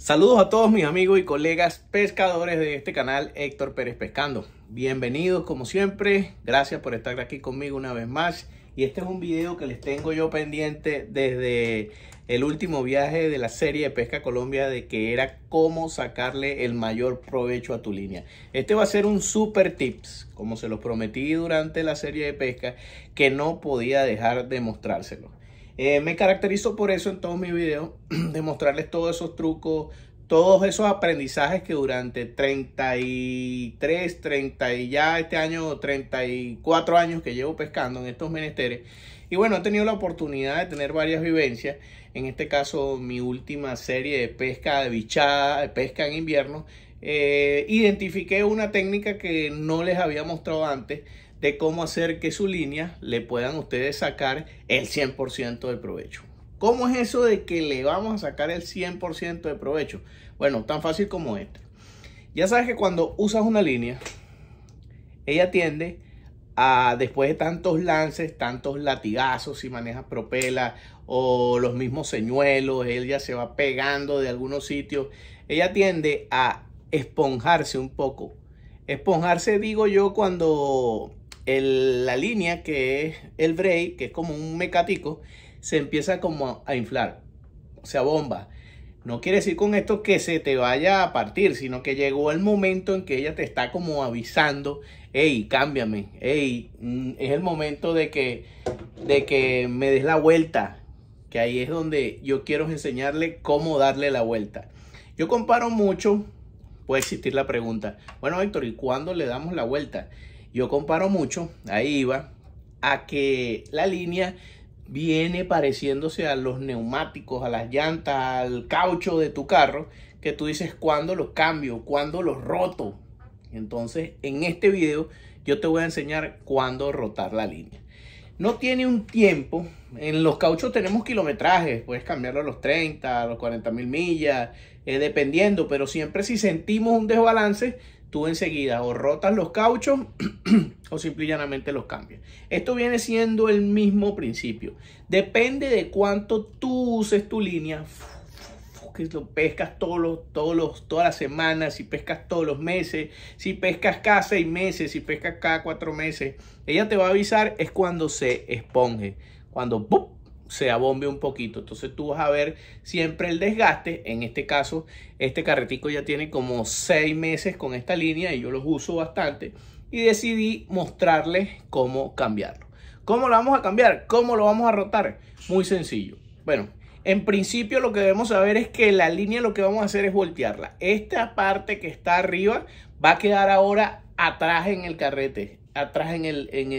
Saludos a todos mis amigos y colegas pescadores de este canal Héctor Pérez Pescando. Bienvenidos como siempre, gracias por estar aquí conmigo una vez más. Y este es un video que les tengo yo pendiente desde el último viaje de la serie de Pesca Colombia de que era cómo sacarle el mayor provecho a tu línea. Este va a ser un super tips, como se los prometí durante la serie de pesca, que no podía dejar de mostrárselo. Eh, me caracterizo por eso en todos mis videos, de mostrarles todos esos trucos, todos esos aprendizajes que durante 33, 30 y ya este año 34 años que llevo pescando en estos menesteres. Y bueno, he tenido la oportunidad de tener varias vivencias. En este caso, mi última serie de pesca de bichada, de pesca en invierno, eh, identifiqué una técnica que no les había mostrado antes de cómo hacer que su línea le puedan ustedes sacar el 100% de provecho. ¿Cómo es eso de que le vamos a sacar el 100% de provecho? Bueno, tan fácil como este Ya sabes que cuando usas una línea, ella tiende a, después de tantos lances, tantos latigazos, si manejas propela o los mismos señuelos, ella se va pegando de algunos sitios, ella tiende a esponjarse un poco. Esponjarse digo yo cuando la línea que es el break, que es como un mecatico, se empieza como a, inflar, o sea, bomba. No quiere decir con esto que se te vaya a partir, sino que llegó el momento en que ella te está como avisando, hey, cámbiame, hey, mm, es el momento de que, de que me des la vuelta, que ahí es donde yo quiero enseñarle cómo darle la vuelta. Yo comparo mucho, puede existir la pregunta, bueno, víctor ¿y cuándo le damos la vuelta? yo comparo mucho, ahí va, a que la línea viene pareciéndose a los neumáticos, a las llantas, al caucho de tu carro, que tú dices cuándo lo cambio, cuándo lo roto. Entonces, en este video yo te voy a enseñar cuándo rotar la línea. No tiene un tiempo, en los cauchos tenemos kilometrajes, puedes cambiarlo a los 30, a los 40 mil millas, eh, dependiendo, pero siempre si sentimos un desbalance, tú enseguida o rotas los cauchos o simplemente los cambias. Esto viene siendo el mismo principio. Depende de cuánto tú uses tu línea, que lo pescas todos todos los, todas las semanas, si pescas todos los meses, si pescas cada seis meses, si pescas cada cuatro meses, ella te va a avisar es cuando se esponje, cuando se abombe un poquito. Entonces tú vas a ver siempre el desgaste. En este caso, este carretico ya tiene como seis meses con esta línea y yo los uso bastante. Y decidí mostrarles cómo cambiarlo. ¿Cómo lo vamos a cambiar? ¿Cómo lo vamos a rotar? Muy sencillo. Bueno, en principio lo que debemos saber es que la línea lo que vamos a hacer es voltearla. Esta parte que está arriba va a quedar ahora atrás en el carrete atrás en el, en,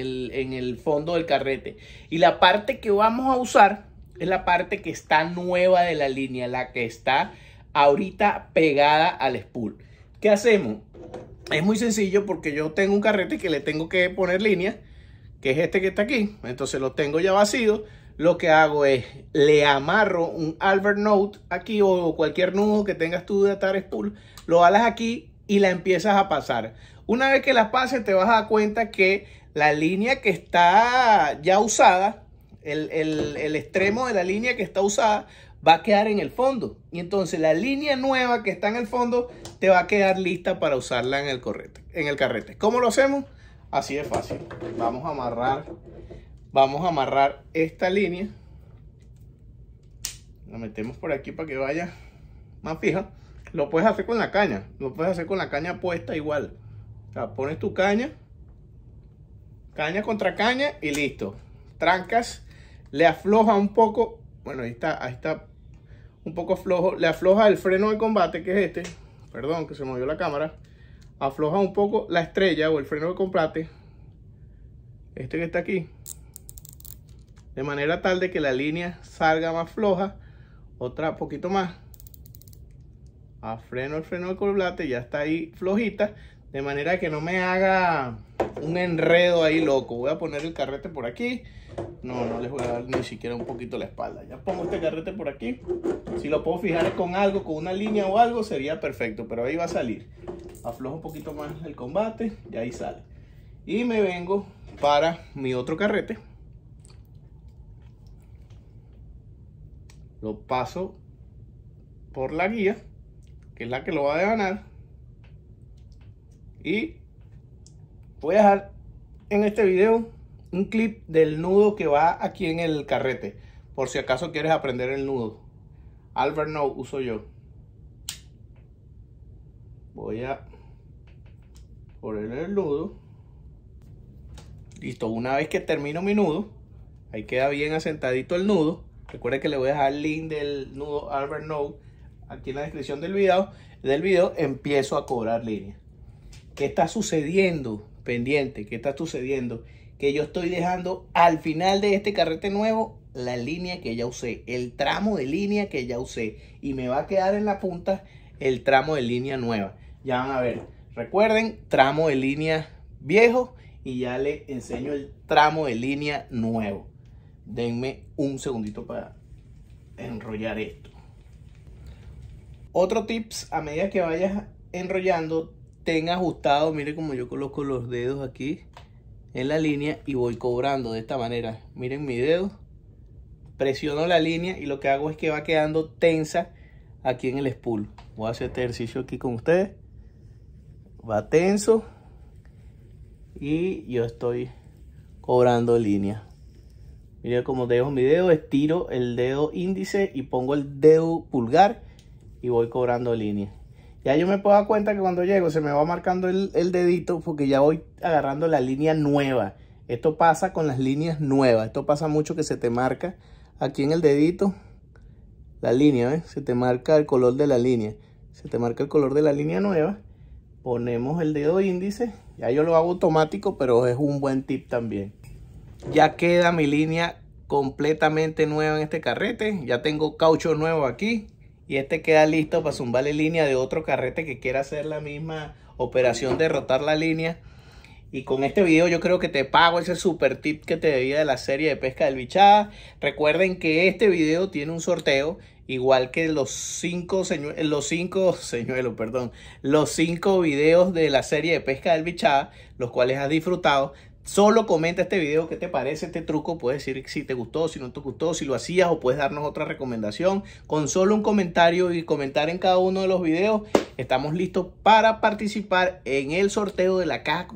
el, fondo del carrete. Y la parte que vamos a usar es la parte que está nueva de la línea, la que está ahorita pegada al spool. ¿Qué hacemos? Es muy sencillo porque yo tengo un carrete que le tengo que poner línea, que es este que está aquí. Entonces lo tengo ya vacío. Lo que hago es, le amarro un Albert Note aquí o cualquier nudo que tengas tú de atar spool. Lo alas aquí, y la empiezas a pasar. Una vez que la pases te vas a dar cuenta que la línea que está ya usada, el, extremo de la línea que está usada, va a quedar en el fondo. Y entonces la línea nueva que está en el fondo te va a quedar lista para usarla en el, en el carrete. ¿Cómo lo hacemos? Así de fácil. Vamos a amarrar, vamos a amarrar esta línea. La metemos por aquí para que vaya más fija. Lo puedes hacer con la caña. Lo puedes hacer con la caña puesta igual. O sea, pones tu caña. Caña contra caña y listo. Trancas. Le afloja un poco. Bueno, ahí está, ahí está un poco flojo. Le afloja el freno de combate, que es este. Perdón, que se movió la cámara. Afloja un poco la estrella o el freno de combate. Este que está aquí. De manera tal de que la línea salga más floja. Otra poquito más a freno el freno del colblate, ya está ahí flojita, de manera que no me haga un enredo ahí loco. Voy a poner el carrete por aquí. No, no les voy a dar ni siquiera un poquito la espalda. Ya pongo este carrete por aquí. Si lo puedo fijar con algo, con una línea o algo, sería perfecto. Pero ahí va a salir. Aflojo un poquito más el combate y ahí sale. Y me vengo para mi otro carrete. Lo paso por la guía que es la que lo va a ganar Y voy a dejar en este video un clip del nudo que va aquí en el carrete. Por si acaso quieres aprender el nudo. Albert no uso yo. Voy a poner el nudo. Listo, una vez que termino mi nudo, ahí queda bien asentadito el nudo. Recuerda que le voy a dejar el link del nudo Albert Node aquí en la descripción del video, del empiezo a cobrar línea. ¿Qué está sucediendo? Pendiente, ¿qué está sucediendo? Que yo estoy dejando al final de este carrete nuevo la línea que ya usé, el tramo de línea que ya usé. Y me va a quedar en la punta el tramo de línea nueva. Ya van a ver. Recuerden, tramo de línea viejo y ya le enseño el tramo de línea nuevo. Denme un segundito para enrollar esto. Otro tips, a medida que vayas enrollando, ten ajustado, mire como yo coloco los dedos aquí en la línea y voy cobrando de esta manera. Miren mi dedo, presiono la línea y lo que hago es que va quedando tensa aquí en el spool. Voy a hacer este ejercicio aquí con ustedes. Va tenso y yo estoy cobrando línea. Miren como dejo mi dedo, estiro el dedo índice y pongo el dedo pulgar y voy cobrando línea. Ya yo me puedo dar cuenta que cuando llego se me va marcando el, dedito porque ya voy agarrando la línea nueva. Esto pasa con las líneas nuevas. Esto pasa mucho que se te marca aquí en el dedito la línea, ¿ves? Se te marca el color de la línea. Se te marca el color de la línea nueva. Ponemos el dedo índice. Ya yo lo hago automático, pero es un buen tip también. Ya queda mi línea completamente nueva en este carrete. Ya tengo caucho nuevo aquí y este queda listo para zumbarle línea de otro carrete que quiera hacer la misma operación de rotar la línea. Y con este video yo creo que te pago ese super tip que te debía de la serie de pesca del bichada. Recuerden que este video tiene un sorteo, igual que los cinco, eh, los cinco señuelos, perdón, los cinco videos de la serie de pesca del bichada, los cuales has disfrutado. Solo comenta este video qué te parece este truco. Puedes decir si te gustó, si no te gustó, si lo hacías o puedes darnos otra recomendación. Con solo un comentario y comentar en cada uno de los videos, estamos listos para participar en el sorteo de la caja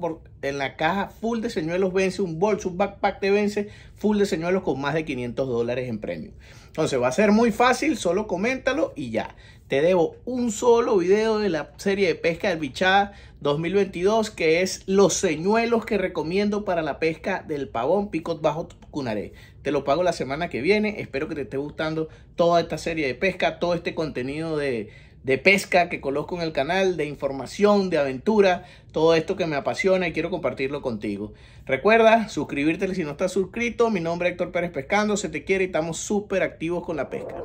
en la caja full de señuelos vence, un bolso, un backpack de vence, full de señuelos con más de 500 dólares en premio. Entonces va a ser muy fácil, solo coméntalo y ya te debo un solo video de la serie de pesca del bichada 2022, que es los señuelos que recomiendo para la pesca del pavón picot bajo cunaré. Te lo pago la semana que viene. Espero que te esté gustando toda esta serie de pesca, todo este contenido de, de pesca que coloco en el canal, de información, de aventura, todo esto que me apasiona y quiero compartirlo contigo. Recuerda suscribirte si no estás suscrito. Mi nombre es Héctor Pérez Pescando, se te quiere y estamos súper activos con la pesca.